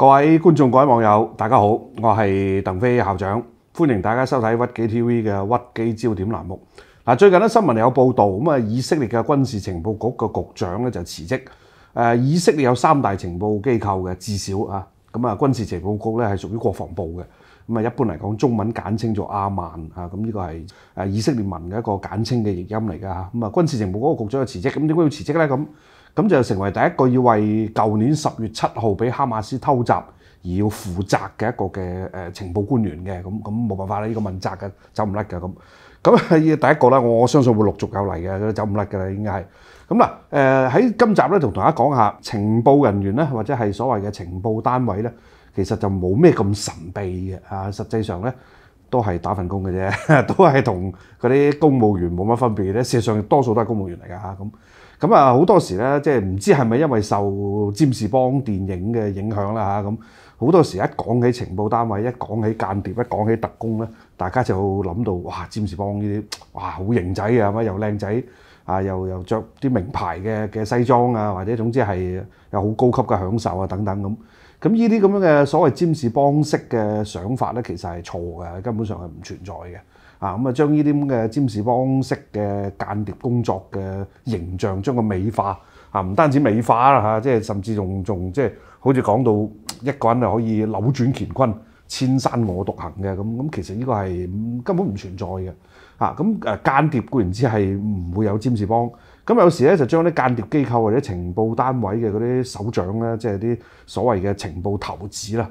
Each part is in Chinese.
各位观众、各位网友，大家好，我系邓飞校长，欢迎大家收睇屈机 TV 嘅屈机焦点栏目。嗱，最近新闻有报道，咁啊，以色列嘅军事情报局嘅局长咧就辞职。诶，以色列有三大情报机构嘅，至少啊，咁啊，军事情报局咧系属于国防部嘅，咁啊，一般嚟讲中文简称做阿曼啊，咁呢个系诶以色列文嘅一个简称嘅译音嚟噶吓，咁啊，军事情报局个局长就辞职，咁点解要辞职呢？咁咁就成為第一個要為舊年十月七號俾哈馬斯偷襲而要負責嘅一個嘅誒情報官員嘅，咁咁冇辦法啦，呢個問責嘅走唔甩嘅咁，咁係第一個啦，我相信會陸續有嚟嘅，走唔甩嘅啦，應該係。咁嗱，誒喺今集咧同大家講下情報人員咧，或者係所謂嘅情報單位咧，其實就冇咩咁神秘嘅啊，實際上咧都係打份工嘅啫，都係同嗰啲公務員冇乜分別咧，事實上多數都係公務員嚟㗎咁。咁啊，好多時咧，即係唔知係咪因為受《詹士邦》電影嘅影響啦嚇，咁好多時一講起情報單位，一講起間諜，一講起特工咧，大家就諗到哇，《詹士邦》呢啲哇好型仔啊，咁又靚仔啊，又又著啲名牌嘅嘅西裝啊，或者總之係有好高級嘅享受啊等等咁。咁呢啲咁樣嘅所謂詹士邦式嘅想法咧，其實係錯嘅，根本上係唔存在嘅。啊，咁啊，將呢啲咁嘅占士邦式嘅間諜工作嘅形象，將佢美化啊，唔單止美化啦嚇，即係甚至仲仲即係好似講到一個人就可以扭轉乾坤，千山我獨行嘅咁，咁其實呢個係根本唔存在嘅。啊，咁誒間諜固然之係唔會有占士邦，咁有時咧就將啲間諜機構或者情報單位嘅嗰啲首長咧，即係啲所謂嘅情報頭子啦。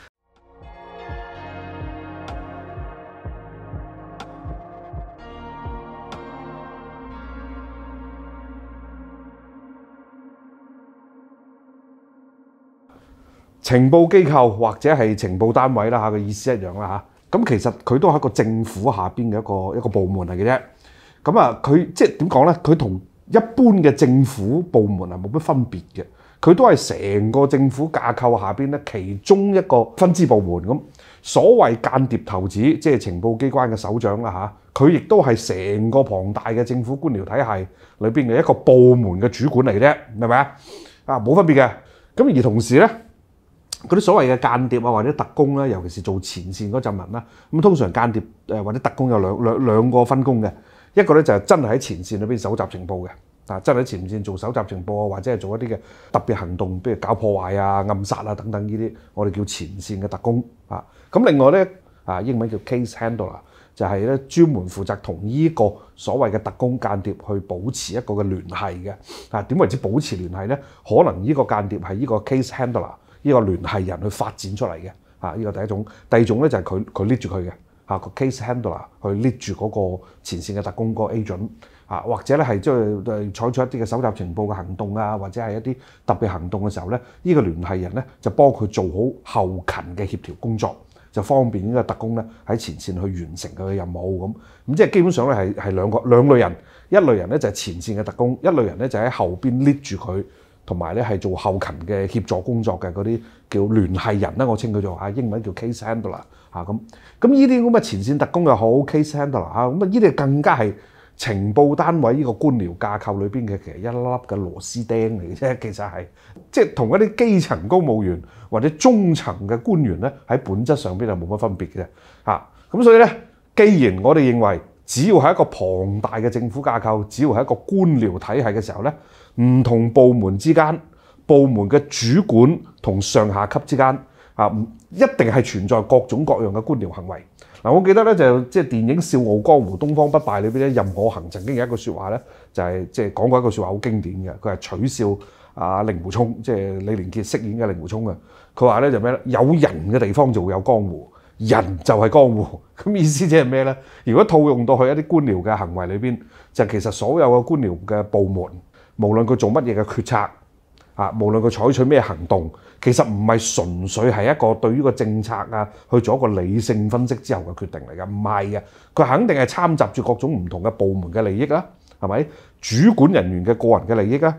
情報機構或者係情報單位啦，嚇個意思一樣啦，嚇咁其實佢都係一個政府下邊嘅一個一個部門嚟嘅啫。咁啊，佢即係點講咧？佢同一般嘅政府部門係冇乜分別嘅，佢都係成個政府架構下邊咧其中一個分支部門咁。所謂間諜投子，即係情報機關嘅首長啦，嚇佢亦都係成個龐大嘅政府官僚體系裏邊嘅一個部門嘅主管嚟啫，明唔明啊？啊，冇分別嘅。咁而同時咧。嗰啲所謂嘅間諜啊，或者特工咧，尤其是做前線嗰陣文啦，咁通常間諜誒或者特工有兩兩兩個分工嘅，一個咧就係真係喺前線裏邊搜集情報嘅，啊，真係喺前線做搜集情報啊，或者係做一啲嘅特別行動，譬如搞破壞啊、暗殺啊等等呢啲，我哋叫前線嘅特工啊。咁另外咧啊，英文叫 case handler 就係咧專門負責同呢個所謂嘅特工間諜去保持一個嘅聯繫嘅。啊，點為止保持聯繫咧？可能呢個間諜係呢個 case handler。呢個聯繫人去發展出嚟嘅，嚇呢個第一種。第二種咧就係佢佢捏住佢嘅，嚇個 case handler 去捏住嗰個前線嘅特工個 agent 啊，或者咧係即係採取一啲嘅搜集情報嘅行動啊，或者係一啲特別行動嘅時候咧，呢個聯繫人咧就幫佢做好後勤嘅協調工作，就方便呢個特工咧喺前線去完成佢嘅任務咁。咁即係基本上咧係係兩個兩類人，一類人咧就係前線嘅特工，一類人咧就喺後邊捏住佢。同埋咧係做後勤嘅協助工作嘅嗰啲叫聯繫人咧，我稱佢做啊英文叫 case handler 嚇咁咁呢啲咁嘅前線特工又好 case handler 嚇咁啊呢啲更加係情報單位呢個官僚架構裏邊嘅其實一粒嘅螺絲釘嚟嘅啫，其實係即係同一啲基層公務員或者中層嘅官員咧喺本質上邊係冇乜分別嘅嚇咁所以咧，既然我哋認為只要係一個龐大嘅政府架構，只要係一個官僚體系嘅時候咧。唔同部門之間，部門嘅主管同上下級之間啊，一定係存在各種各樣嘅官僚行為嗱。我記得咧就即係電影《笑傲江湖》《東方不敗》裏邊咧，任我行曾經有一句説話咧，就係即係講過一句説話好經典嘅。佢係取笑啊令狐沖，即係李連杰飾演嘅令狐沖啊。佢話咧就咩咧？有人嘅地方就會有江湖，人就係江湖 咁意思即係咩咧？如果套用到去一啲官僚嘅行為裏邊，就其實所有嘅官僚嘅部門。無論佢做乜嘢嘅決策啊，無論佢採取咩行動，其實唔係純粹係一個對於個政策啊去做一個理性分析之後嘅決定嚟嘅，唔係嘅，佢肯定係參雜住各種唔同嘅部門嘅利益啊，係咪主管人員嘅個人嘅利益啊，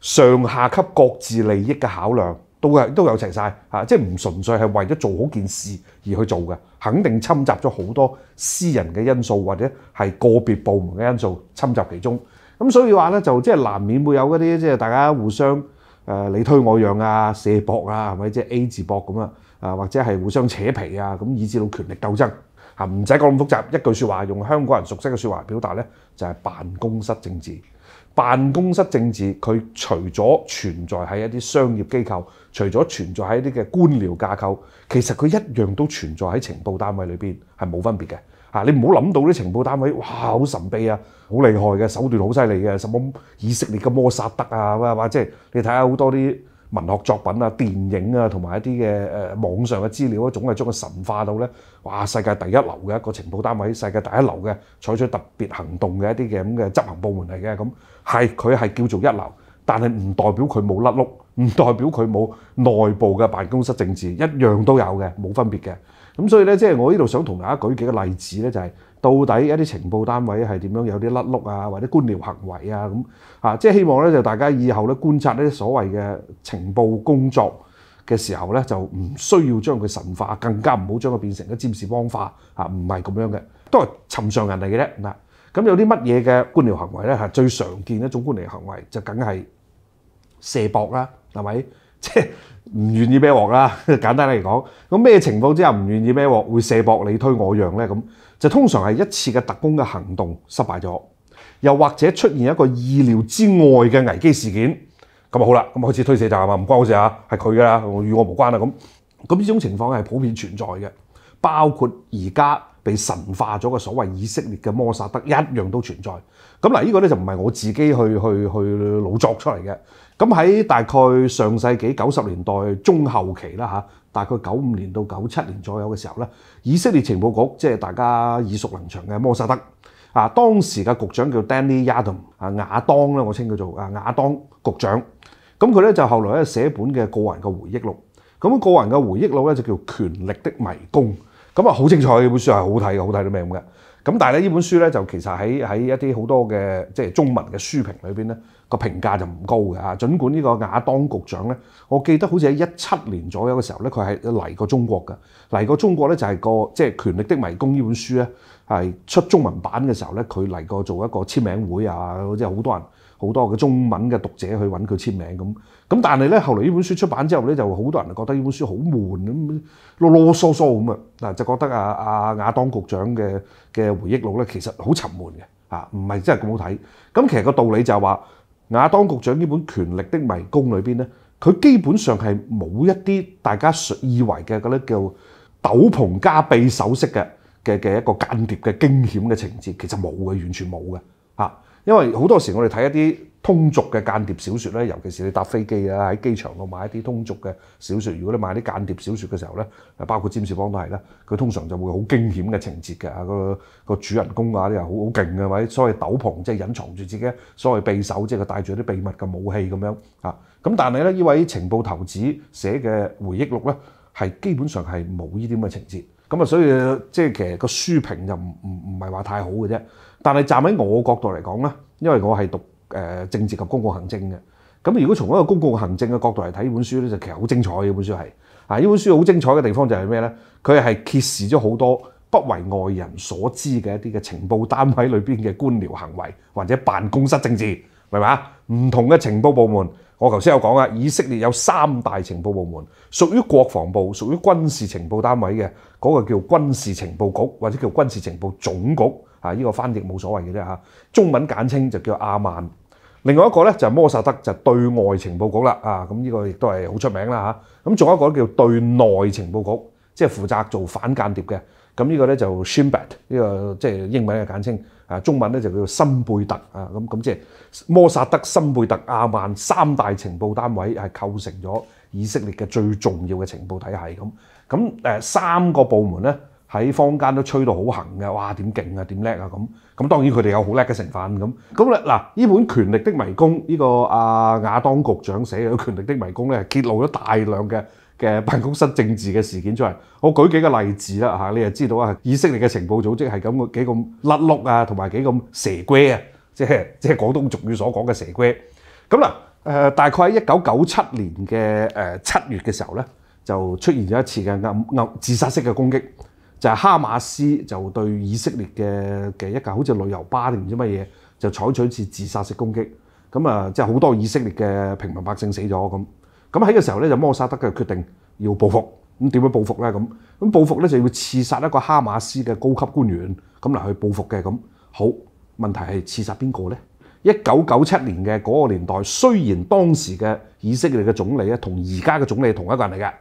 上下級各自利益嘅考量都係都有齊晒，啊，即係唔純粹係為咗做好件事而去做嘅，肯定侵襲咗好多私人嘅因素或者係個別部門嘅因素侵襲其中。咁所以話咧，就即係難免會有嗰啲即係大家互相誒你推我讓啊、射博啊，係咪即係 A 字博咁啊？啊或者係互相扯皮啊，咁以致到權力鬥爭嚇，唔使講咁複雜，一句説話用香港人熟悉嘅説話表達咧，就係辦公室政治。辦公室政治佢除咗存在喺一啲商業機構，除咗存在喺一啲嘅官僚架構，其實佢一樣都存在喺情報單位裏邊係冇分別嘅。嚇！你唔好諗到啲情報單位，哇！好神秘啊，好厲害嘅手段，好犀利嘅。什么以色列嘅摩薩德啊？或者即係你睇下好多啲文學作品啊、電影啊，同埋一啲嘅誒網上嘅資料，總係將佢神化到咧。哇！世界第一流嘅一個情報單位，世界第一流嘅採取特別行動嘅一啲嘅咁嘅執行部門嚟嘅。咁係佢係叫做一流，但係唔代表佢冇甩碌，唔代表佢冇內部嘅辦公室政治，一樣都有嘅，冇分別嘅。咁所以咧，即係我呢度想同大家舉幾個例子咧，就係到底一啲情報單位係點樣有啲甩碌啊，或者官僚行為啊咁嚇，即係希望咧就大家以後咧觀察呢啲所謂嘅情報工作嘅時候咧，就唔需要將佢神化，更加唔好將佢變成一占士邦化嚇，唔係咁樣嘅，都係尋常人嚟嘅啫嗱。咁有啲乜嘢嘅官僚行為咧嚇？最常見一種官僚行為就梗係射博啦，係咪？即係。唔願意孭鑊啦？簡單嚟講，咁咩情況之下唔願意孭鑊會射博你推我讓咧咁，就通常係一次嘅特工嘅行動失敗咗，又或者出現一個意料之外嘅危機事件，咁啊好啦，咁開始推卸責任啊，唔關我事啊，係佢噶，與我無關啦。咁。咁呢種情況係普遍存在嘅，包括而家被神化咗嘅所謂以色列嘅摩薩德一樣都存在。咁嗱，呢個咧就唔係我自己去去去老作出嚟嘅。咁喺大概上世紀九十年代中後期啦，嚇大概九五年到九七年左右嘅時候咧，以色列情報局即係大家耳熟能詳嘅摩薩德啊，當時嘅局長叫 Danny Yatom 啊亞當咧，我稱佢做啊亞當局長。咁佢咧就後來咧寫本嘅個人嘅回憶錄。咁個人嘅回憶錄咧就叫《權力的迷宮》。咁啊好精彩嘅本書係好睇嘅，好睇到咩咁嘅。咁但系咧呢本書咧就其實喺喺一啲好多嘅即係中文嘅書評裏邊咧個評價就唔高嘅嚇。儘管呢個亞當局長咧，我記得好似喺一七年左右嘅時候咧，佢係嚟過中國㗎。嚟過中國咧就係個即係《權力的迷宮》呢本書咧係出中文版嘅時候咧，佢嚟過做一個簽名會啊，即係好多人好多嘅中文嘅讀者去揾佢簽名咁。咁但系咧，後嚟呢本書出版之後咧，就好多人覺得呢本書好悶咁，囉囉嗦嗦咁啊，就覺得啊啊亞當局長嘅嘅回憶錄咧，其實好沉悶嘅，啊唔係真係咁好睇。咁其實個道理就係話，亞當局長呢本《權力的迷宮》裏邊咧，佢基本上係冇一啲大家以為嘅嗰啲叫斗篷加備首式嘅嘅嘅一個間諜嘅驚險嘅情節，其實冇嘅，完全冇嘅，啊，因為好多時我哋睇一啲。通俗嘅間諜小説咧，尤其是你搭飛機啊，喺機場度買一啲通俗嘅小説。如果你買啲間諜小説嘅時候咧，啊，包括詹士邦都係啦，佢通常就會好驚險嘅情節嘅啊，個個主人公啊啲好好勁嘅，或者所謂斗篷即係隱藏住自己所謂匕首，即係佢帶住啲秘密嘅武器咁樣啊。咁但係咧，呢位情報頭子寫嘅回憶錄咧，係基本上係冇呢啲咁嘅情節。咁啊，所以即係其實個書評就唔唔唔係話太好嘅啫。但係站喺我角度嚟講咧，因為我係讀。誒政治及公共行政嘅，咁如果從一個公共行政嘅角度嚟睇呢本書咧，就其實好精彩嘅本書係，啊呢本書好精彩嘅地方就係咩咧？佢係揭示咗好多不為外人所知嘅一啲嘅情報單位裏邊嘅官僚行為或者辦公室政治，明嘛？唔同嘅情報部門，我頭先有講啊，以色列有三大情報部門，屬於國防部，屬於軍事情報單位嘅嗰個叫軍事情報局或者叫軍事情報總局。啊！呢個翻譯冇所謂嘅啫嚇，中文簡稱就叫阿曼。另外一個咧就摩薩德就對外情報局啦，啊咁呢個亦都係好出名啦嚇。咁仲有一個叫對內情報局，即係負責做反間諜嘅。咁呢個咧就 Shibat 呢個即係英文嘅簡稱，啊中文咧就叫新貝特啊。咁咁即係摩薩德、新貝特、阿曼三大情報單位係構成咗以色列嘅最重要嘅情報體系。咁咁誒三個部門咧。喺坊間都吹到好行嘅，哇點勁啊點叻啊咁咁當然佢哋有好叻嘅成分咁咁咧嗱，呢本《權力的迷宮》呢個阿亞當局長寫嘅《權力的迷宮》咧揭露咗大量嘅嘅辦公室政治嘅事件出嚟。我舉幾個例子啦嚇，你就知道啊，以色列嘅情報組織係咁個幾咁甩碌啊，同埋幾咁蛇龜啊，即係即係廣東俗語所講嘅蛇龜。咁嗱誒，大概喺一九九七年嘅誒七月嘅時候咧，就出現一次嘅暗暗自殺式嘅攻擊。就係哈馬斯就對以色列嘅嘅一架好似旅遊巴定唔知乜嘢，就採取一次自殺式攻擊，咁啊即係好多以色列嘅平民百姓死咗咁。咁喺個時候咧，就摩薩德嘅決定要報復，咁點樣報復咧？咁咁報復咧就要刺殺一個哈馬斯嘅高級官員，咁嚟去報復嘅咁。好問題係刺殺邊個咧？一九九七年嘅嗰個年代，雖然當時嘅以色列嘅總理咧同而家嘅總理同一個人嚟嘅。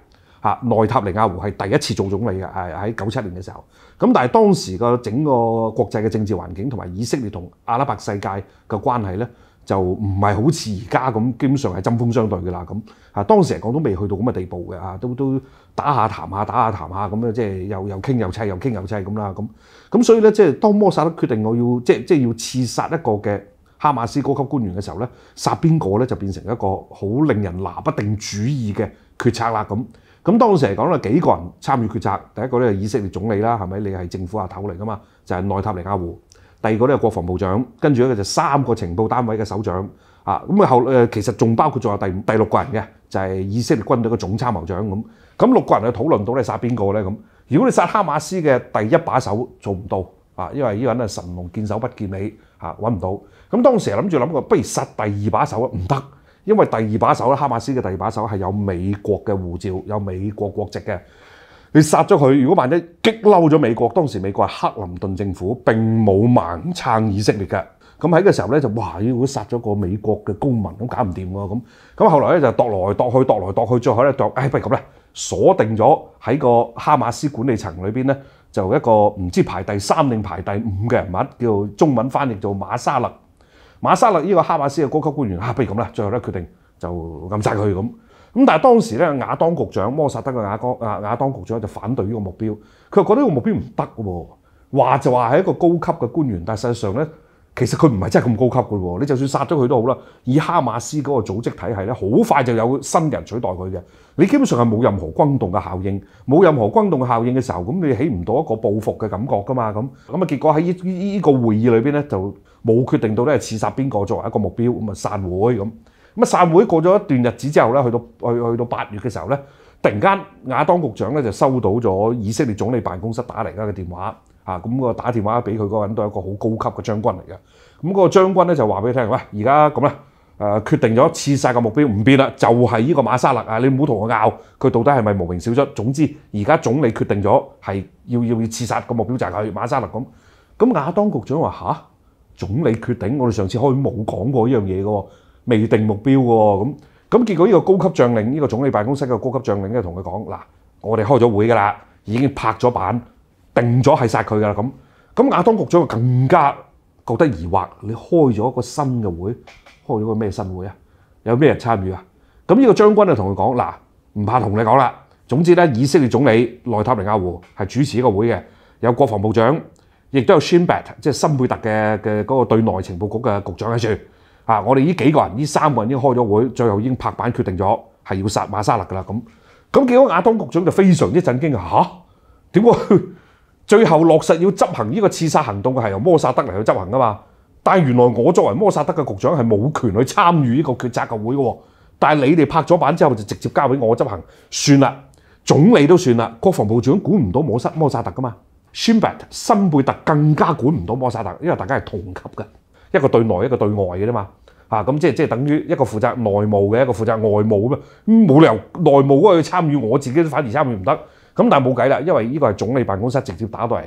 嚇，內塔尼亞胡係第一次做總理嘅，喺九七年嘅時候。咁但係當時個整個國際嘅政治環境同埋以色列同阿拉伯世界嘅關係咧，就唔係好似而家咁，基本上係針鋒相對嘅啦。咁嚇，當時嚟講都未去到咁嘅地步嘅。啊，都都打下談下，打下談下咁樣，即係又又傾又砌，又傾又砌咁啦。咁咁所以咧，即係當摩薩德決定我要即係即係要刺殺一個嘅哈馬斯高級官員嘅時候咧，殺邊個咧就變成一個好令人拿不定主意嘅。決策啦咁，咁當時嚟講咧，幾個人參與決策？第一個咧係以色列總理啦，係咪？你係政府下頭嚟噶嘛，就係內塔尼亞胡。第二個咧係國防部長，跟住咧就三個情報單位嘅首長啊。咁啊後其實仲包括仲有第五、第六個人嘅，就係以色列軍隊嘅總參謀長咁。咁六個人去討論到你殺邊個咧咁？如果你殺哈馬斯嘅第一把手做唔到啊，因為呢個人係神龍見首不見尾啊，揾唔到。咁當時係諗住諗個，不如殺第二把手啊，唔得。因為第二把手咧，哈馬斯嘅第二把手係有美國嘅護照，有美國國籍嘅。你殺咗佢，如果萬一激嬲咗美國，當時美國克林頓政府並冇盲撐以色列嘅。咁喺嘅時候咧，就哇！如果殺咗個美國嘅公民，咁搞唔掂喎咁。咁後來咧就踱來踱去，踱來踱去，最後咧度。哎，不如咁啦，鎖定咗喺個哈馬斯管理層裏邊咧，就一個唔知排第三定排第五嘅人物，叫中文翻譯做馬沙勒。馬沙勒呢個哈馬斯嘅高級官員嚇，不如咁啦，最後咧決定就暗殺佢咁。咁但係當時咧亞當局長摩薩德嘅亞哥亞亞當局長就反對呢個目標，佢又覺得呢個目標唔得喎，話就話係一個高級嘅官員，但係實際上咧其實佢唔係真係咁高級嘅喎。你就算殺咗佢都好啦，以哈馬斯嗰個組織體系咧，好快就有新人取代佢嘅。你基本上係冇任何轟動嘅效應，冇任何轟動嘅效應嘅時候，咁你起唔到一個報復嘅感覺噶嘛。咁咁啊，結果喺呢呢個會議裏邊咧就。冇決定到咧，刺殺邊個作為一個目標，咁啊散會咁。咁啊散會過咗一段日子之後咧，去到去去到八月嘅時候咧，突然間亞當局長咧就收到咗以色列總理辦公室打嚟啦嘅電話，啊咁個打電話俾佢嗰個人都係一個好高級嘅將軍嚟嘅。咁嗰個將軍咧就話俾佢聽喂，而家咁啦，誒決定咗刺殺嘅目標唔變啦，就係呢個馬沙勒啊！你唔好同我拗，佢到底係咪無名小卒？總之而家總理決定咗係要要要刺殺個目標就係佢馬沙勒咁。咁亞當局長話吓。」總理決定，我哋上次開冇講過一樣嘢嘅，未定目標嘅咁，咁結果呢個高級將領，呢個總理辦公室嘅高級將領咧，同佢講嗱，我哋開咗會㗎啦，已經拍咗板，定咗係殺佢㗎啦，咁，咁亞當局長更加覺得疑惑，你開咗一個新嘅會，開咗個咩新會啊？有咩人參與啊？咁呢個將軍就同佢講嗱，唔怕同你講啦，總之咧，以色列總理內塔尼亞胡係主持一個會嘅，有國防部長。亦都有 Shinbat 即係新貝特嘅嘅嗰個對內情報局嘅局長喺住。啊！我哋呢幾個人，呢三個人已經開咗會，最後已經拍板決定咗係要殺馬沙勒噶啦。咁咁見到亞當局長就非常之震驚啊！嚇點啊？最後落實要執行呢個刺殺行動嘅係由摩薩德嚟去執行㗎嘛。但原來我作為摩薩德嘅局長係冇權去參與呢個決策嘅會嘅。但係你哋拍咗板之後就直接交俾我執行算啦。總理都算啦。國防部長管唔到摩塞摩薩特噶嘛。孫貝、辛貝特更加管唔到摩薩特，因為大家係同級嘅，一個對內，一個對外嘅啫嘛。嚇，咁即係即係等於一個負責內務嘅，一個負責外務咁啊，冇理由內務嗰個去參與，我自己都反而參與唔得。咁但係冇計啦，因為呢個係總理辦公室直接打到嚟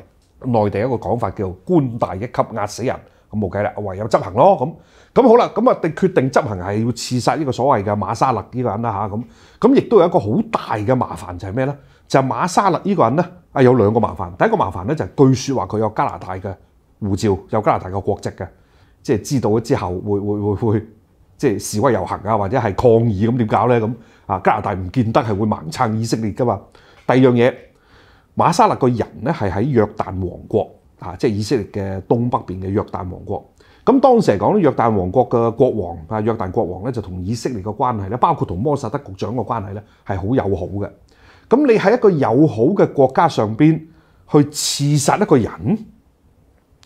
內地一個講法，叫官大一級壓死人，咁冇計啦，唯有執行咯。咁咁好啦，咁啊定決定執行係要刺殺呢個所謂嘅馬沙勒呢個人啦嚇，咁咁亦都有一個好大嘅麻煩就係咩咧？就馬沙勒呢個人咧。啊，有兩個麻煩。第一個麻煩咧，就係據說話佢有加拿大嘅護照，有加拿大嘅國籍嘅，即係知道咗之後，會會會會即係示威遊行啊，或者係抗議咁點搞咧咁啊？加拿大唔見得係會盲撐以色列噶嘛。第二樣嘢，馬沙勒個人咧係喺約旦王國啊，即係以色列嘅東北邊嘅約旦王國。咁當時嚟講咧，約旦王國嘅國王啊，約旦國王咧就同以色列嘅關係咧，包括同摩薩德局長嘅關係咧，係好友好嘅。咁你喺一個友好嘅國家上邊去刺殺一個人，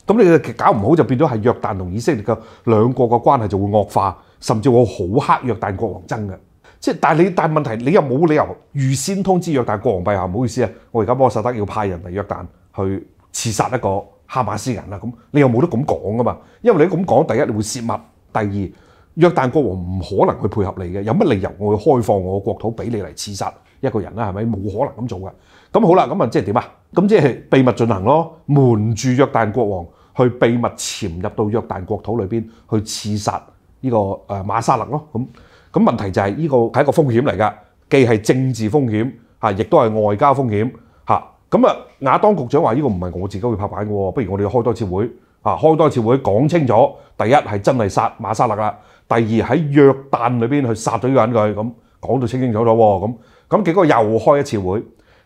咁你搞唔好就變咗係約旦同以色列嘅兩國嘅關係就會惡化，甚至會好黑約旦國王爭嘅。即係但係你但係問題你又冇理由預先通知約旦國王陛下唔好意思啊，我而家摩薩德要派人嚟約旦去刺殺一個哈馬斯人啦。咁你又冇得咁講噶嘛？因為你咁講，第一你會泄密，第二約旦國王唔可能去配合你嘅，有乜理由我會開放我個國土俾你嚟刺殺？一個人啦，係咪冇可能咁做嘅？咁好啦，咁啊，即係點啊？咁即係秘密進行咯，瞞住約旦國王去秘密潛入到約旦國土裏邊去刺殺呢個誒馬沙勒咯。咁咁問題就係呢個係一個風險嚟㗎，既係政治風險嚇，亦都係外交風險嚇。咁啊，亞當局長話呢個唔係我自己會拍板嘅喎，不如我哋開多次會啊，開多次會講清楚。第一係真係殺馬沙勒啦，第二喺約旦裏邊去殺咗呢個人佢咁講到清清楚楚喎咁。咁幾個又開一次會，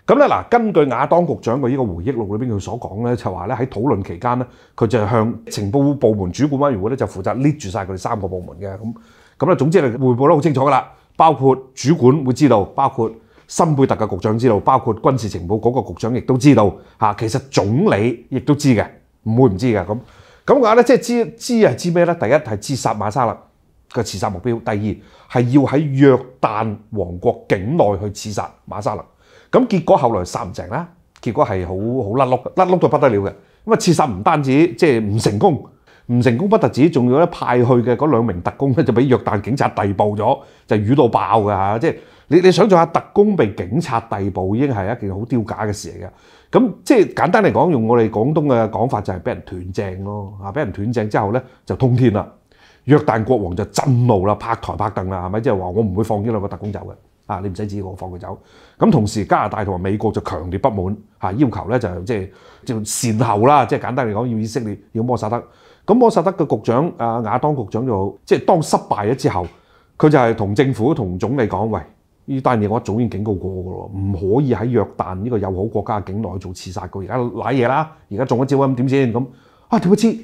咁咧嗱，根據亞當局長嘅呢個回憶錄裏面，佢所講咧，就話咧喺討論期間咧，佢就向情報部門主管委如會咧就負責 lead 住晒佢哋三個部門嘅，咁咁咧總之嚟彙報得好清楚噶啦，包括主管會知道，包括新貝特嘅局長知道，包括軍事情報嗰個局長亦都知道，嚇，其實總理亦都知嘅，唔會唔知嘅，咁咁話咧即係知知係知咩咧？第一係知殺馬沙啦。個刺殺目標，第二係要喺約旦王國境內去刺殺馬沙勒，咁結果後來殺唔成啦，結果係好好甩碌甩碌到不得了嘅，咁啊刺殺唔單止即係唔成功，唔成功不特止，仲要咧派去嘅嗰兩名特工咧就俾約旦警察逮捕咗，就淤到爆嘅嚇，即係你你想做下特工被警察逮捕已經係一件好丟架嘅事嚟嘅，咁即係簡單嚟講，用我哋廣東嘅講法就係俾人斷正咯嚇，俾人斷正之後咧就通天啦。約旦國王就震怒啦，拍台拍凳啦，係咪？即係話我唔會放呢兩個特工走嘅。啊，你唔使指我放佢走。咁同時加拿大同埋美國就強烈不滿，嚇要求咧就係即係就善後啦。即係簡單嚟講，要以色列要摩薩德。咁摩薩德嘅局長啊亞當局長就即係當失敗咗之後，佢就係同政府同總理講：喂，呢單嘢我早已經警告過㗎咯，唔可以喺約旦呢個友好國家嘅境內做刺殺嘅。而家賴嘢啦，而家中咗招咁點先咁啊？調不知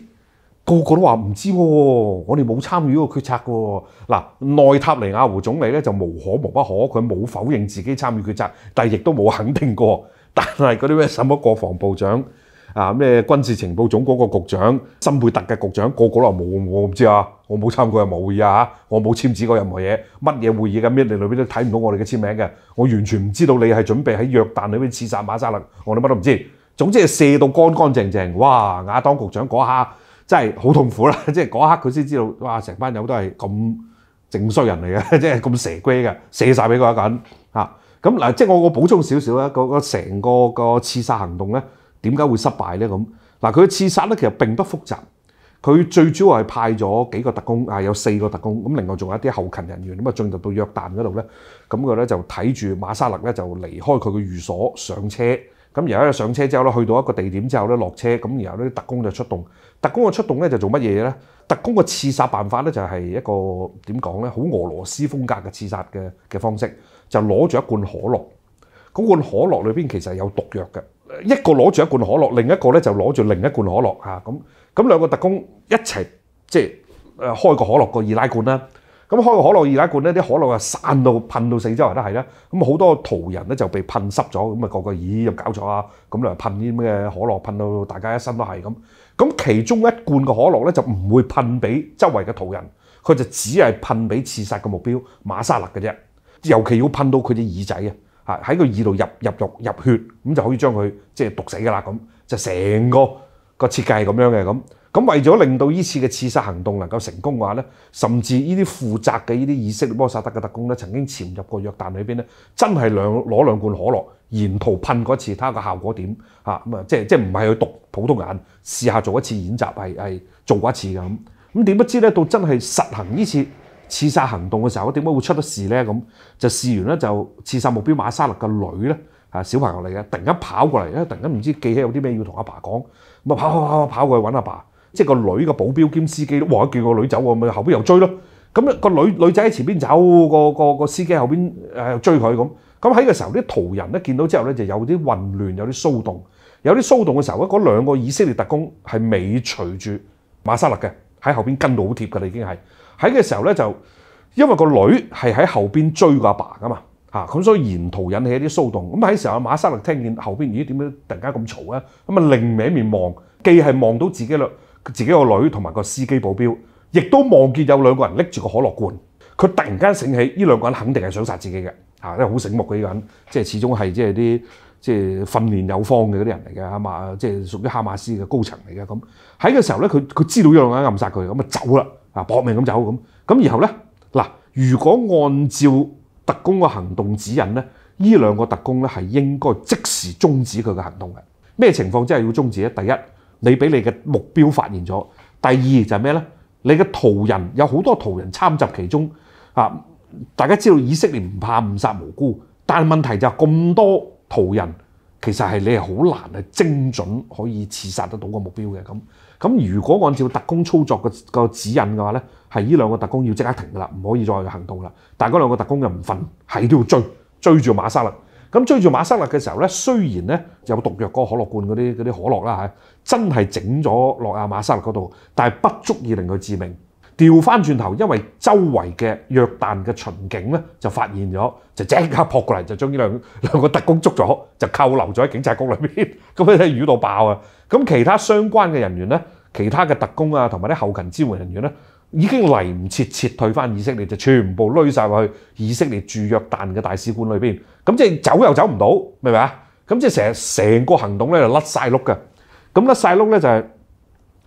個個都話唔知，我哋冇參與呢個決策嘅嗱。內塔尼亞胡總理咧就無可無不可，佢冇否認自己參與決策，但亦都冇肯定過。但係嗰啲咩什麼國防部長啊、咩軍事情報總局個局長、森貝特嘅局長，個個話冇我唔知啊，我冇參加任何會議啊，我冇簽字過任何嘢，乜嘢會議嘅咩？你裏邊都睇唔到我哋嘅簽名嘅，我完全唔知道你係準備喺約旦裏邊刺殺馬沙勒，我哋乜都唔知。總之係射到乾乾淨淨，哇！亞當局長嗰下。真係好痛苦啦！即係嗰一刻佢先知道，哇！成班友都係咁正衰人嚟嘅，即係咁蛇龜嘅，射晒俾佢一緊嚇。咁嗱，即係我我補充少少咧，嗰個成個個刺殺行動咧，點解會失敗咧？咁嗱，佢刺殺咧其實並不複雜，佢最主要係派咗幾個特工，啊有四個特工，咁另外仲有一啲後勤人員，咁啊進入到約旦嗰度咧，咁佢咧就睇住馬沙勒咧就離開佢嘅寓所上車。咁然後咧上車之後咧，去到一個地點之後咧落車，咁然後咧特工就出動。特工嘅出動咧就做乜嘢咧？特工嘅刺殺辦法咧就係一個點講咧，好俄羅斯風格嘅刺殺嘅嘅方式，就攞住一罐可樂。嗰罐可樂裏邊其實有毒藥嘅。一個攞住一罐可樂，另一個咧就攞住另一罐可樂嚇。咁咁兩個特工一齊即係誒開個可樂個易拉罐啦。咁開個可樂二奶罐咧，啲可樂啊散到噴到四周都係啦。咁好多途人咧就被噴濕咗，咁啊個個咦又搞錯啊，咁啊噴啲咩嘅可樂，噴到大家一身都係咁。咁其中一罐嘅可樂咧就唔會噴俾周圍嘅途人，佢就只係噴俾刺殺嘅目標馬沙勒嘅啫。尤其要噴到佢隻耳仔啊，喺個耳度入入肉入血，咁就可以將佢即係毒死㗎啦。咁就成個個設計咁樣嘅咁。咁為咗令到呢次嘅刺殺行動能夠成功嘅話咧，甚至呢啲負責嘅呢啲以色列摩薩德嘅特工咧，曾經潛入過約旦裏邊咧，真係兩攞兩罐可樂，沿途噴嗰一次，睇下個效果點嚇咁啊！即係即係唔係去毒普通人，試下做一次演習係係做過一次嘅咁。咁點不知咧，到真係實行呢次刺殺行動嘅時候，點解會出得事咧？咁就試完咧，就刺殺目標馬沙勒嘅女咧，啊，小朋友嚟嘅，突然間跑過嚟咧，突然間唔知記起有啲咩要同阿爸講，咁啊跑跑跑跑跑過去揾阿爸。即係個女個保鏢兼司機，哇！叫個女走喎，咪後邊又追咯。咁咧個女女仔喺前邊走，個個個司機後邊誒追佢咁。咁喺嘅時候，啲途人咧見到之後咧，就有啲混亂，有啲騷動，有啲騷動嘅時候咧，嗰兩個以色列特工係尾隨住馬沙勒嘅，喺後邊跟到好貼㗎啦，已經係喺嘅時候咧，就因為個女係喺後邊追個阿爸㗎嘛嚇，咁所以沿途引起一啲騷動。咁喺時候，馬沙勒聽見後邊咦點解突然間咁嘈啊？咁啊，另歪面望，既係望到自己啦。自己個女同埋個司機保鏢，亦都望見有兩個人拎住個可樂罐。佢突然間醒起，呢兩個人肯定係想殺自己嘅，嚇！即係好醒目嘅呢個人，即係始終係即係啲即係訓練有方嘅嗰啲人嚟嘅，啊嘛，即係屬於哈馬斯嘅高層嚟嘅。咁喺嘅時候咧，佢佢知道呢兩個人暗殺佢，咁啊走啦，啊搏命咁走咁。咁然後咧，嗱，如果按照特工嘅行動指引咧，呢兩個特工咧係應該即時終止佢嘅行動嘅。咩情況即係要終止咧？第一。你俾你嘅目標發現咗，第二就係咩咧？你嘅途人有好多途人參集其中啊！大家知道以色列唔怕誤殺無辜，但問題就係咁多途人，其實係你係好難係精準可以刺殺得到個目標嘅咁。咁如果按照特工操作個指引嘅話咧，係呢兩個特工要即刻停㗎啦，唔可以再行動啦。但嗰兩個特工又唔瞓，都要追追住馬沙啦。咁追住馬塞勒嘅時候咧，雖然咧有毒藥哥可樂罐嗰啲啲可樂啦嚇，真係整咗落阿馬塞勒嗰度，但係不足以令佢致命。調翻轉頭，因為周圍嘅約旦嘅巡警咧就發現咗，就即刻撲過嚟，就將呢兩 兩個特工捉咗，就扣留咗喺警察局裏面。咁樣真係到爆啊！咁其他相關嘅人員咧，其他嘅特工啊，同埋啲後勤支援人員咧，已經嚟唔切撤退翻以色列，就全部攞晒去以色列駐約旦嘅大使館裏邊。咁即係走又走唔到，明唔明啊？咁即係成成個行動咧就甩晒碌嘅，咁甩晒碌咧就係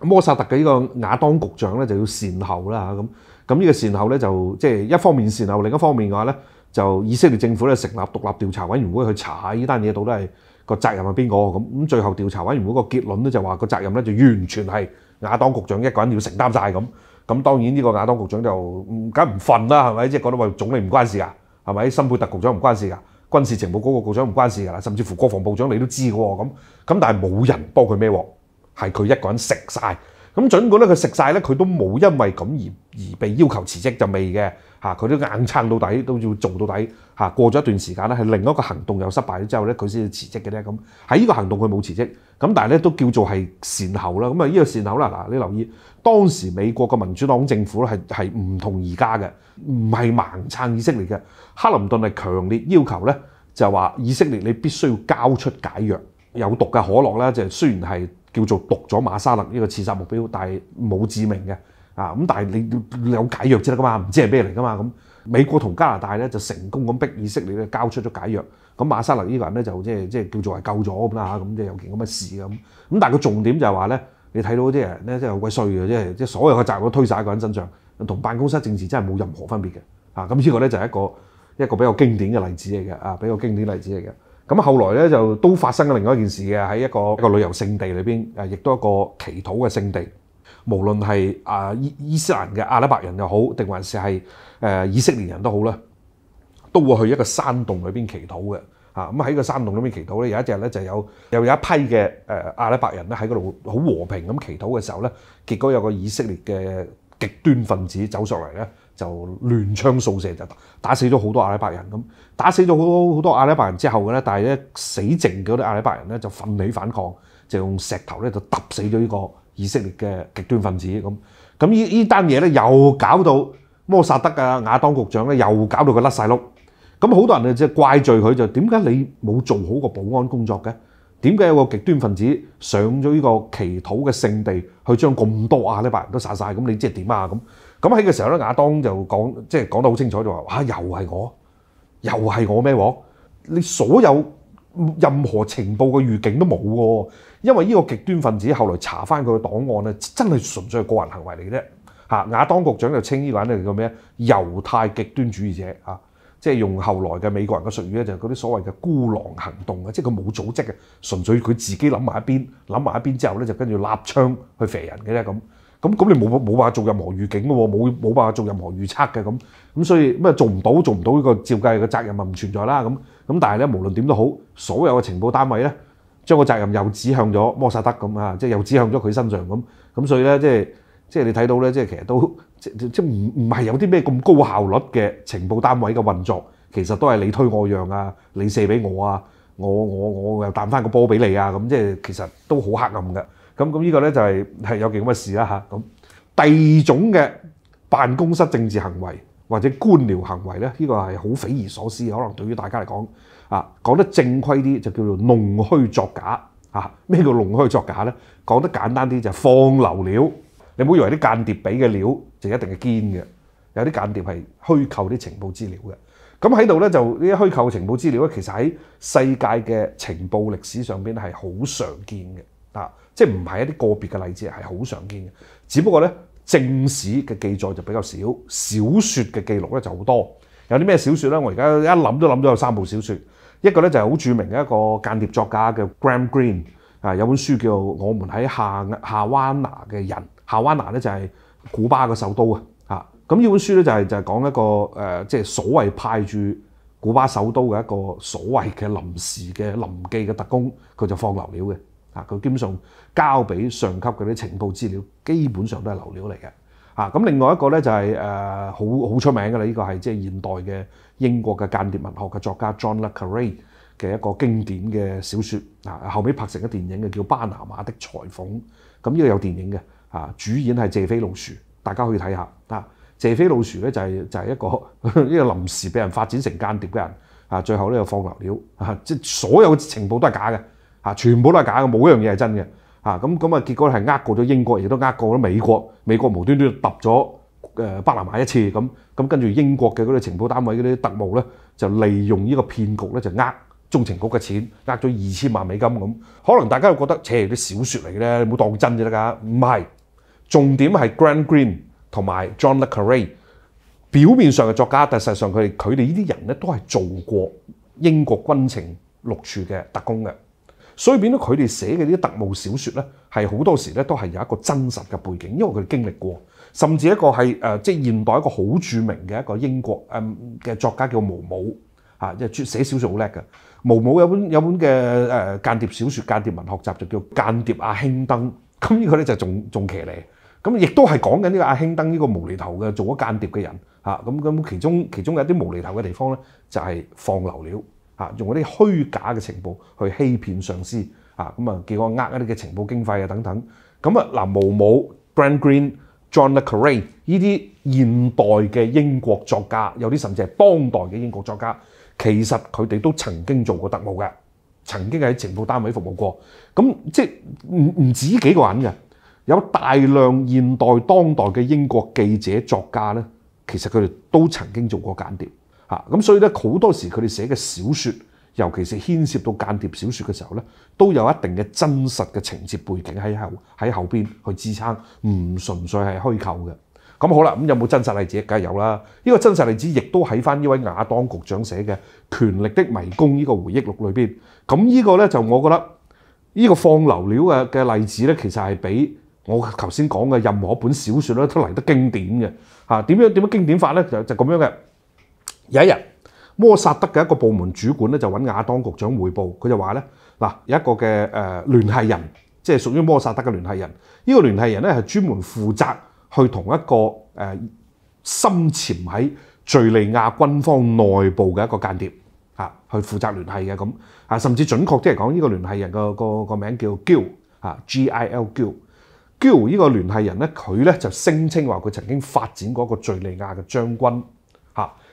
摩薩特嘅呢個亞當局長咧就要善後啦嚇咁。咁呢個善後咧就即係一方面善後，另一方面嘅話咧就以色列政府咧成立獨立調查委員會去查下呢單嘢到底係個責任係邊個咁咁。最後調查委員會個結論咧就話個責任咧就完全係亞當局長一個人要承擔晒。咁。咁當然呢個亞當局長就梗係唔瞓啦，係咪？即係覺得話總理唔關事㗎，係咪？新貝特局長唔關事㗎。軍事情報高個局長唔關事㗎啦，甚至乎國防部長你都知㗎喎，咁咁但係冇人幫佢孭，係佢一個人食晒。咁儘管咧，佢食晒咧，佢都冇因為咁而而被要求辭職就未嘅嚇，佢都硬撐到底，都要做到底嚇。過咗一段時間咧，係另一個行動又失敗咗之後咧，佢先辭職嘅咧。咁喺呢個行動佢冇辭職，咁但係咧都叫做係善後啦。咁啊呢個善後啦，嗱你留意當時美國嘅民主黨政府咧係係唔同而家嘅，唔係盲撐以色列嘅。克林頓係強烈要求咧，就話以色列你必須要交出解藥有毒嘅可樂咧，就雖然係。叫做毒咗馬沙勒呢個刺殺目標，但係冇致命嘅啊！咁但係你有解藥先得噶嘛？唔知係咩嚟噶嘛？咁美國同加拿大咧就成功咁逼以色列咧交出咗解藥。咁馬沙勒呢個人咧就即係即係叫做係救咗咁啦嚇，咁即係有件咁嘅事咁。咁但係個重點就係話咧，你睇到啲人咧即係好鬼衰嘅，即係即係所有嘅責任都推晒喺個人身上，同辦公室政治真係冇任何分別嘅啊。咁呢個咧就係一個一個比較經典嘅例子嚟嘅啊，比較經典例子嚟嘅。咁後來咧就都發生另外一件事嘅喺一個一個旅遊聖地裏邊，誒亦都一個祈禱嘅聖地。無論係啊伊伊斯蘭嘅阿拉伯人又好，定還是係誒以色列人都好啦，都會去一個山洞裏邊祈禱嘅。嚇咁喺個山洞裏面祈禱咧，有一隻咧就有又有一批嘅誒阿拉伯人咧喺嗰度好和平咁祈禱嘅時候咧，結果有個以色列嘅極端分子走上嚟咧。就亂槍掃射就打死咗好多阿拉伯人咁，打死咗好多好多阿拉伯人之後嘅咧，但係咧死剩嗰啲阿拉伯人咧就奮起反抗，就用石頭咧就揼死咗呢個以色列嘅極端分子咁。咁呢依單嘢咧又搞到摩薩德啊亞當局長咧又搞到佢甩晒碌。咁好多人就即係怪罪佢就點解你冇做好個保安工作嘅？點解有個極端分子上咗呢個祈禱嘅聖地去將咁多阿拉伯人都殺晒？咁你即係點啊咁？咁喺個時候咧，亞當就講，即係講得好清楚，就話：哇，又係我，又係我咩？你所有任何情報嘅預警都冇喎，因為呢個極端分子後來查翻佢嘅檔案咧，真係純粹係個人行為嚟嘅啫。嚇，亞當局長就稱呢個人咧叫咩？猶太極端主義者啊，即係用後來嘅美國人嘅術語咧，就係嗰啲所謂嘅孤狼行動啊！即係佢冇組織嘅，純粹佢自己諗埋一邊，諗埋一邊之後咧，就跟住立槍去肥人嘅啫咁。咁咁你冇冇冇法做任何預警嘅喎，冇冇法做任何預測嘅咁咁，所以咩做唔到做唔到呢個照計嘅責任咪唔存在啦咁咁，但係咧無論點都好，所有嘅情報單位咧，將個責任又指向咗摩薩德咁啊，即係又指向咗佢身上咁咁，所以咧即係即係你睇到咧，即係其實都即即唔唔係有啲咩咁高效率嘅情報單位嘅運作，其實都係你推我讓啊，你射俾我啊，我我我又彈翻個波俾你啊，咁即係其實都好黑暗嘅。咁咁呢個咧就係係有件咁嘅事啦嚇。咁第二種嘅辦公室政治行為或者官僚行為咧，呢個係好匪夷所思可能對於大家嚟講，啊講得正規啲就叫做弄虛作假。啊。咩叫弄虛作假咧？講得簡單啲就放流料。你唔好以為啲間諜俾嘅料就一定係堅嘅，有啲間諜係虛構啲情報資料嘅。咁喺度咧就呢啲虛構情報資料咧，其實喺世界嘅情報歷史上邊係好常見嘅。啊！即係唔係一啲個別嘅例子係好常見嘅，只不過咧正史嘅記載就比較少，小説嘅記錄咧就好多。有啲咩小説咧？我而家一諗都諗到有三部小説，一個咧就係好著名嘅一個間諜作家嘅 Gram h a Green 啊，有本書叫《我們喺夏夏灣拿嘅人》，夏灣拿咧就係古巴嘅首都啊。嚇！咁呢本書咧就係就係講一個誒，即係所謂派住。古巴首都嘅一個所謂嘅臨時嘅臨記嘅特工，佢就放流料嘅。啊！佢本上交俾上級嗰啲情報資料，基本上都係流料嚟嘅。啊！咁另外一個咧就係誒好好出名嘅啦，呢個係即係現代嘅英國嘅間諜文學嘅作家 John Le c a r r 嘅一個經典嘅小説。啊！後尾拍成咗電影嘅叫《巴拿馬的裁縫》。咁呢個有電影嘅。啊！主演係謝飛老鼠，大家可以睇下。啊！謝飛老鼠咧就係就係一個 一個臨時俾人發展成間諜嘅人。啊！最後咧又放流料。啊！即係所有情報都係假嘅。嚇，全部都係假嘅，冇一樣嘢係真嘅嚇。咁咁啊，結果係呃過咗英國，亦都呃過咗美國。美國無端端揼咗誒巴拿馬一次咁，咁跟住英國嘅嗰啲情報單位嗰啲特務咧，就利用呢個騙局咧，就呃中情局嘅錢，呃咗二千萬美金咁。可能大家覺得，切啲小説嚟嘅咧，你唔好當真得噶。唔係重點係 Grant Green 同埋 John Le c c r a e 表面上嘅作家，但實際上佢哋佢哋呢啲人咧都係做過英國軍情六處嘅特工嘅。所以變咗佢哋寫嘅啲特務小説咧，係好多時咧都係有一個真實嘅背景，因為佢經歷過，甚至一個係誒即係現代一個好著名嘅一個英國誒嘅作家叫毛姆嚇，即係寫小説好叻嘅。毛姆有本有本嘅誒間諜小説、間諜文學集就叫《間諜阿興登》，咁呢個咧就仲仲騎呢，咁亦都係講緊呢個阿興登呢個無厘頭嘅做咗間諜嘅人嚇，咁咁其中其中有一啲無厘頭嘅地方咧就係放流料。啊，用嗰啲虛假嘅情報去欺騙上司，啊，咁啊，叫我呃一啲嘅情報經費啊等等，咁啊嗱，毛毛、b r a n d Green、John a c c r a e 呢啲現代嘅英國作家，有啲甚至係當代嘅英國作家，其實佢哋都曾經做過特務嘅，曾經喺情報單位服務過，咁即係唔唔止幾個人嘅，有大量現代當代嘅英國記者作家咧，其實佢哋都曾經做過間諜。咁所以咧，好多時佢哋寫嘅小説，尤其是牽涉到間諜小説嘅時候咧，都有一定嘅真實嘅情節背景喺後喺後邊去支撐，唔純粹係虛構嘅。咁好啦，咁有冇真實例子？梗係有啦。呢個真實例子亦都喺翻呢位亞當局長寫嘅《權力的迷宮》呢個回憶錄裏邊。咁呢個咧就我覺得呢個放流料嘅嘅例子咧，其實係比我頭先講嘅任何一本小説咧都嚟得經典嘅。嚇點樣點樣經典法咧？就就咁樣嘅。有一日，摩薩德嘅一個部門主管咧就揾亞當局長匯報，佢就話咧嗱，有一個嘅誒聯繫人，即係屬於摩薩德嘅聯繫人。呢個聯繫人咧係專門負責去同一個誒深潛喺敍利亞軍方內部嘅一個間諜嚇，去負責聯繫嘅咁啊，甚至準確啲嚟講，呢個聯繫人個個個名叫 Gil 嚇，G-I-L Gil Gil 呢個聯繫人咧，佢咧就聲稱話佢曾經發展過一個敍利亞嘅將軍。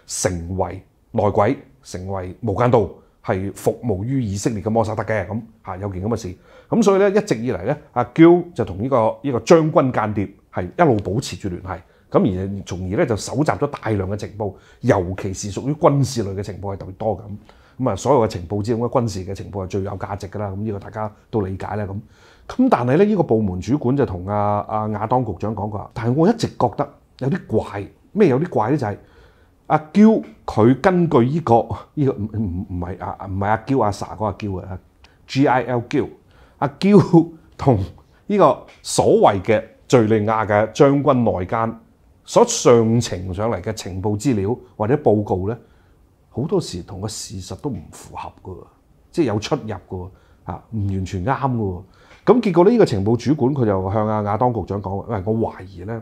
成為內鬼，成為無間道，係服務於以色列嘅摩薩德嘅咁嚇，有件咁嘅事咁，所以咧一直以嚟咧阿 j o l 就同呢個呢個將軍間諜係一路保持住聯繫咁，而從而咧就搜集咗大量嘅情報，尤其是屬於軍事類嘅情報係特別多咁咁啊。所有嘅情報之中軍事嘅情報係最有價值㗎啦。咁呢個大家都理解啦咁咁，但係咧呢個部門主管就同阿阿亞當局長講過，但係我一直覺得有啲怪咩？有啲怪咧就係。阿嬌佢根據呢個呢個唔唔係阿唔係阿嬌阿 Sa 嗰阿嬌啊 G I L 嬌阿嬌同呢個所謂嘅敍利亞嘅將軍內奸所上呈上嚟嘅情報資料或者報告咧，好多時同個事實都唔符合噶，即係有出入噶嚇唔完全啱噶。咁結果呢，呢個情報主管佢就向阿亞當局長講：，喂，我懷疑咧。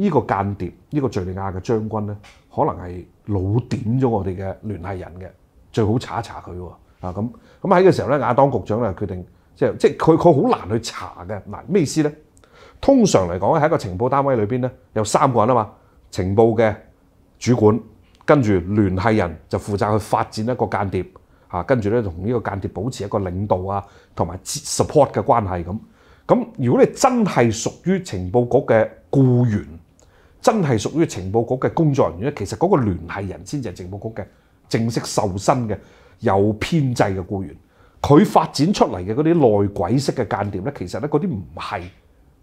呢個間諜，呢個敍利亞嘅將軍咧，可能係老點咗我哋嘅聯繫人嘅，最好查一查佢喎。啊，咁咁喺嘅時候咧，亞當局長咧決定即係即係佢佢好難去查嘅。嗱，咩意思咧？通常嚟講喺一個情報單位裏邊咧，有三個人啊嘛，情報嘅主管，跟住聯繫人就負責去發展一個間諜嚇，跟住咧同呢個間諜保持一個領導啊同埋 support 嘅關係咁。咁如果你真係屬於情報局嘅雇員，真係屬於情報局嘅工作人員咧，其實嗰個聯繫人先至係情報局嘅正式受薪嘅有編制嘅僱員。佢發展出嚟嘅嗰啲內鬼式嘅間諜咧，其實咧嗰啲唔係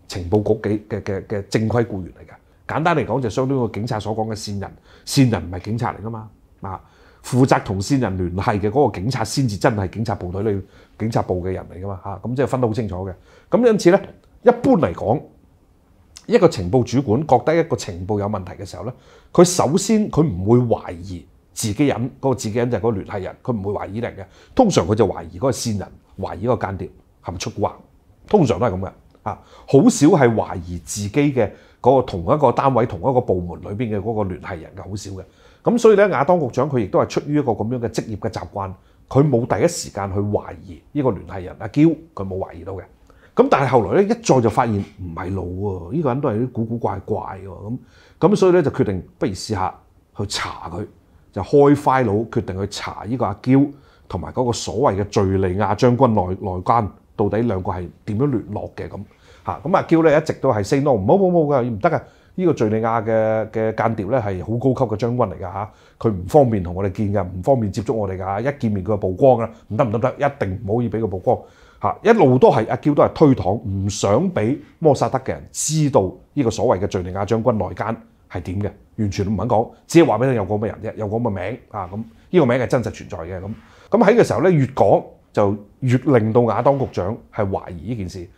情報局嘅嘅嘅嘅正規僱員嚟嘅。簡單嚟講，就相當個警察所講嘅線人，線人唔係警察嚟噶嘛。啊，負責同線人聯繫嘅嗰個警察先至真係警察部隊裏警察部嘅人嚟噶嘛。嚇，咁即係分得好清楚嘅。咁因此咧，一般嚟講。一個情報主管覺得一個情報有問題嘅時候咧，佢首先佢唔會懷疑自己人，嗰個自己人就係嗰個聯繫人，佢唔會懷疑佢嘅。通常佢就懷疑嗰個線人，懷疑嗰個間諜係咪出瓜，通常都係咁嘅。嚇，好少係懷疑自己嘅嗰個同一個單位、同一個部門裏邊嘅嗰個聯繫人嘅，好少嘅。咁所以咧，亞當局長佢亦都係出於一個咁樣嘅職業嘅習慣，佢冇第一時間去懷疑呢個聯繫人阿嬌，佢冇懷疑到嘅。咁但係後來咧一再就發現唔係老喎，呢個人都係啲古古怪怪嘅咁，咁所以咧就決定不如試下去查佢，就開快腦決定去查呢個阿嬌同埋嗰個所謂嘅敍利亞將軍內內關，到底兩個係點樣聯絡嘅咁嚇咁阿嬌咧一直都係 s a y n o 唔好唔好唔好嘅，唔得嘅，呢個敍利亞嘅嘅間諜咧係好高級嘅將軍嚟㗎嚇，佢唔方便同我哋見㗎，唔方便接觸我哋㗎，一見面佢就曝光㗎，唔得唔得唔得，一定唔可以俾佢曝光。一路都係阿嬌都係推搪，唔想俾摩薩德嘅人知道呢個所謂嘅敍利亞將軍內奸係點嘅，完全唔肯講，只係話俾你有個嘅人啫，有個嘅名啊咁，呢個名係真實存在嘅咁。咁喺嘅時候咧，越講就越令到亞當局長係懷疑呢件事，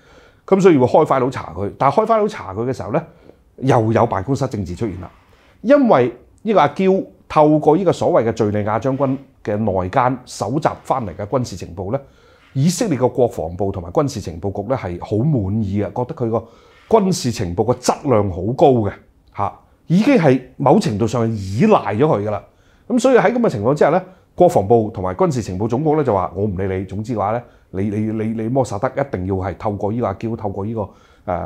咁所以會開快佬查佢。但係開快佬查佢嘅時候咧，又有辦公室政治出現啦，因為呢個阿嬌透過呢個所謂嘅敍利亞將軍嘅內奸搜集翻嚟嘅軍事情報咧。以色列個國防部同埋軍事情報局咧係好滿意嘅，覺得佢個軍事情報個質量好高嘅嚇，已經係某程度上依賴咗佢噶啦。咁所以喺咁嘅情況之下咧，國防部同埋軍事情報總局咧就話：我唔理你，總之話咧，你你你你摩薩德一定要係透過呢個阿嬌，透過呢個誒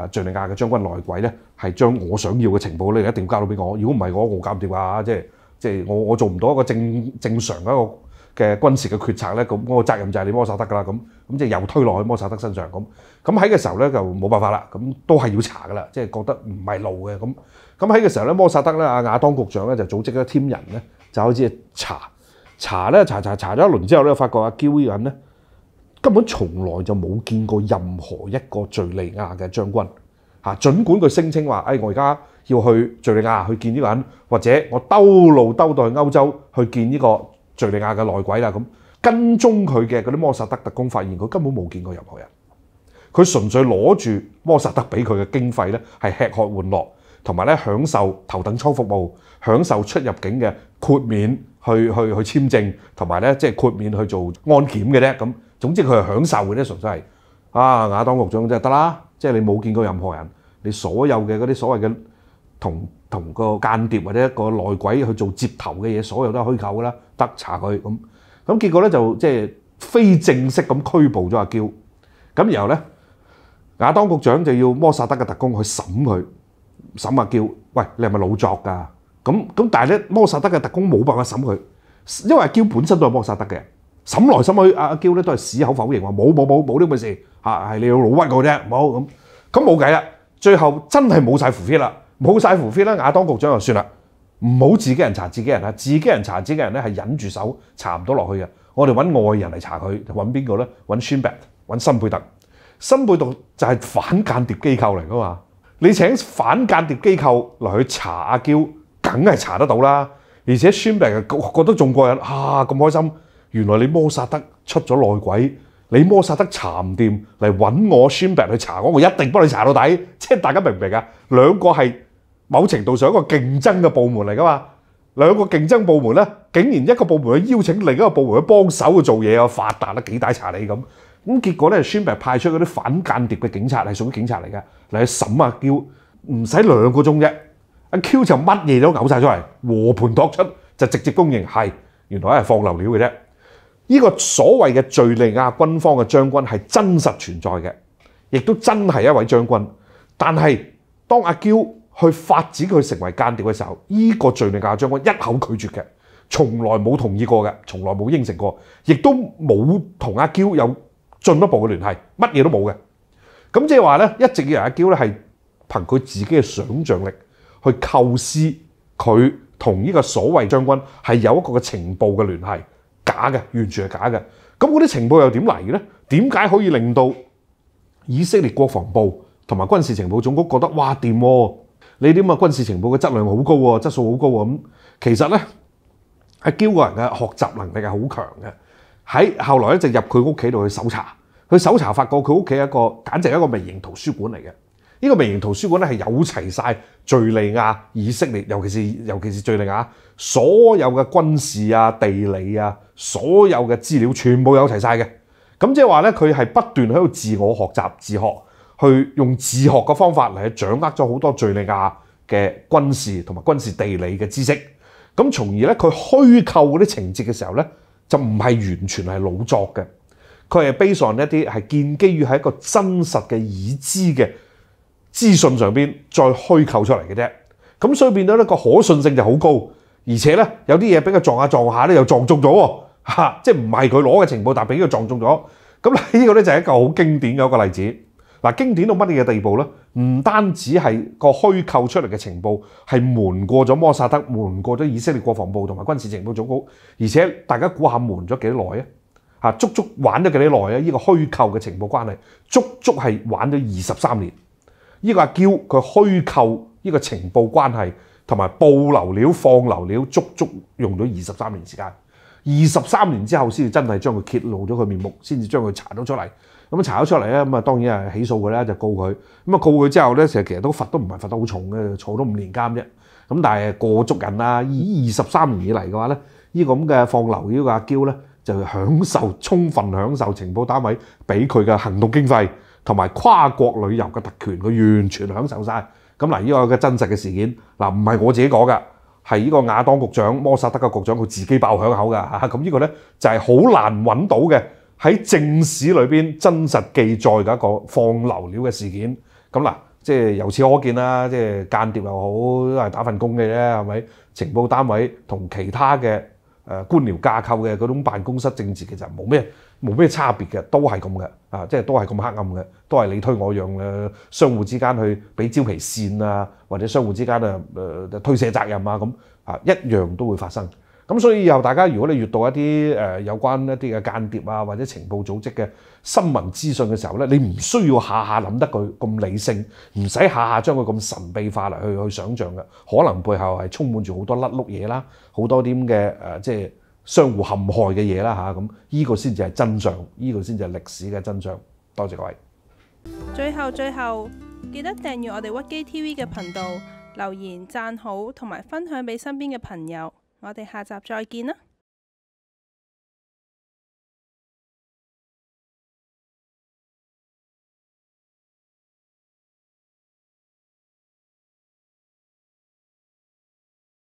敍利亞嘅將軍內鬼咧，係將我想要嘅情報咧，一定要交到俾我。如果唔係我，我搞唔掂啊！即係即係我我做唔到一個正正常嘅一個。嘅軍事嘅決策咧，咁我個責任就係你摩薩德噶啦，咁咁即係又推落去摩薩德身上，咁咁喺嘅時候咧就冇辦法啦，咁都係要查噶啦，即係覺得唔係路嘅，咁咁喺嘅時候咧摩薩德咧阿亞當局長咧就組織咗 team 人咧，就好似查查咧查查查咗一輪之後咧，發覺阿喬伊人咧根本從來就冇見過任何一個敍利亞嘅將軍，嚇，儘管佢聲稱話，哎我而家要去敍利亞去見呢個人，或者我兜路兜到去歐洲去見呢個。敘利亞嘅內鬼啦，咁跟蹤佢嘅嗰啲摩薩德特工發現佢根本冇見過任何人，佢純粹攞住摩薩德俾佢嘅經費咧，係吃喝玩樂，同埋咧享受頭等艙服務，享受出入境嘅豁免去去去簽證，同埋咧即係豁免去做安檢嘅啫。咁總之佢係享受嘅啫，純粹係啊，亞當局長真係得啦，即係你冇見過任何人，你所有嘅嗰啲所謂嘅。同同個間諜或者一個內鬼去做接頭嘅嘢，所有都係虛構啦，得查佢咁咁，結果咧就即係非正式咁拘捕咗阿嬌。咁然後咧，亞當局長就要摩薩德嘅特工去審佢，審阿嬌。喂，你係咪老作㗎？咁咁，但係咧摩薩德嘅特工冇辦法審佢，因為阿嬌本身都係摩薩德嘅審來審去，阿阿嬌咧都係矢口否認話冇冇冇冇呢回事嚇，係你老屈我啫，冇咁咁冇計啦。最後真係冇晒腐血啦～冇晒胡飛啦，亞當局長就算啦，唔好自己人查自己人啊！自己人查自己人咧，係忍住手查唔到落去嘅。我哋揾外人嚟查佢，揾邊個咧？揾 b 彼得，揾新貝特。新貝特就係反間諜機構嚟噶嘛？你請反間諜機構嚟去查阿嬌，梗係查得到啦。而且孫彼得覺覺得仲過癮，啊咁開心，原來你摩薩德出咗內鬼，你摩薩德查唔掂嚟揾我宣彼去查我，我一定幫你查到底。即係大家明唔明啊？兩個係。某程度上一個競爭嘅部門嚟噶嘛，兩個競爭部門咧，竟然一個部門去邀請另一個部門去幫手去做嘢，發達得幾大茶你咁咁結果咧，宣伯派出嗰啲反間諜嘅警察係屬於警察嚟嘅嚟去審阿嬌，唔使兩個鐘啫，阿 Q 就乜嘢都咬晒出嚟，和盤托出就直接供認係原來係放流料嘅啫。呢個所謂嘅敍利亞軍方嘅將軍係真實存在嘅，亦都真係一位將軍，但係當阿嬌。去發展佢成為間諜嘅時候，呢個罪名，亞將軍一口拒絕嘅，從來冇同意過嘅，從來冇應承過，亦都冇同阿嬌有進一步嘅聯繫，乜嘢都冇嘅。咁即係話咧，一直以由阿嬌咧係憑佢自己嘅想像力去構思佢同呢個所謂將軍係有一個嘅情報嘅聯繫，假嘅，完全係假嘅。咁嗰啲情報又點嚟咧？點解可以令到以色列國防部同埋軍事情報總局覺得哇掂？你啲咁嘅軍事情報嘅質量好高喎，質素好高喎。咁其實呢，阿驕個人嘅學習能力係好強嘅。喺後來一直入佢屋企度去搜查，去搜查發覺佢屋企一個簡直一個微型圖書館嚟嘅。呢個微型圖書館咧係有齊晒敍利亞、以色列，尤其是尤其是敍利亞所有嘅軍事啊、地理啊，所有嘅資料全部有齊晒嘅。咁即係話呢，佢係不斷喺度自我學習、自學。去用自學嘅方法嚟去掌握咗好多敘利亞嘅軍事同埋軍事地理嘅知識，咁從而咧佢虛構啲情節嘅時候咧，就唔係完全係老作嘅，佢係 base on 一啲係建基於喺一個真實嘅已知嘅資訊上邊再虛構出嚟嘅啫。咁所以變到咧個可信性就好高，而且咧有啲嘢俾佢撞下撞下咧又撞中咗喎，即係唔係佢攞嘅情報，但係俾佢撞中咗。咁呢個咧就係一個好經典嘅一個例子。嗱，經典到乜嘢地步咧？唔單止係個虛構出嚟嘅情報，係瞞過咗摩薩德，瞞過咗以色列國防部同埋軍事情報總局，而且大家估下瞞咗幾耐啊？嚇，足足玩咗幾耐啊！依個虛構嘅情報關係，足足係玩咗二十三年。依個阿嬌佢虛構呢個情報關係同埋報流料放流料，足足用咗二十三年時間。二十三年之後先至真係將佢揭露咗佢面目，先至將佢查到出嚟。咁查咗出嚟咧，咁啊當然係起訴佢啦，就告佢。咁啊告佢之後咧，成其實都罰都唔係罰得好重嘅，坐咗五年監啫。咁但係過足人啦！二十三年以嚟嘅話咧，呢個咁嘅放流呢個阿嬌咧，就享受充分享受情報單位俾佢嘅行動經費同埋跨國旅遊嘅特權，佢完全享受晒。咁嗱，呢個嘅真實嘅事件嗱，唔係我自己講嘅，係呢個亞當局長摩薩德嘅局長佢自己爆響口㗎咁呢個咧就係好難揾到嘅。喺正史裏邊真實記載嘅一個放流料嘅事件，咁嗱，即係由此可見啦，即係間諜又好都係打份工嘅啫，係咪？情報單位同其他嘅誒官僚架構嘅嗰種辦公室政治其實冇咩冇咩差別嘅，都係咁嘅，啊，即係都係咁黑暗嘅，都係你推我讓嘅，相互之間去俾招皮線啊，或者相互之間啊誒推卸責任啊，咁啊一樣都會發生。咁所以以後大家，如果你閲讀一啲誒有關一啲嘅間諜啊，或者情報組織嘅新聞資訊嘅時候咧，你唔需要下下諗得佢咁理性，唔使下下將佢咁神秘化嚟去去想象嘅，可能背後係充滿住好多甩碌嘢啦，好多啲咁嘅誒，即係相互陷害嘅嘢啦嚇。咁依個先至係真相，依個先至係歷史嘅真相。多謝各位。最後最後記得訂阅我哋屈機 T V 嘅頻道，留言赞好同埋分享俾身邊嘅朋友。我哋下集再见啦！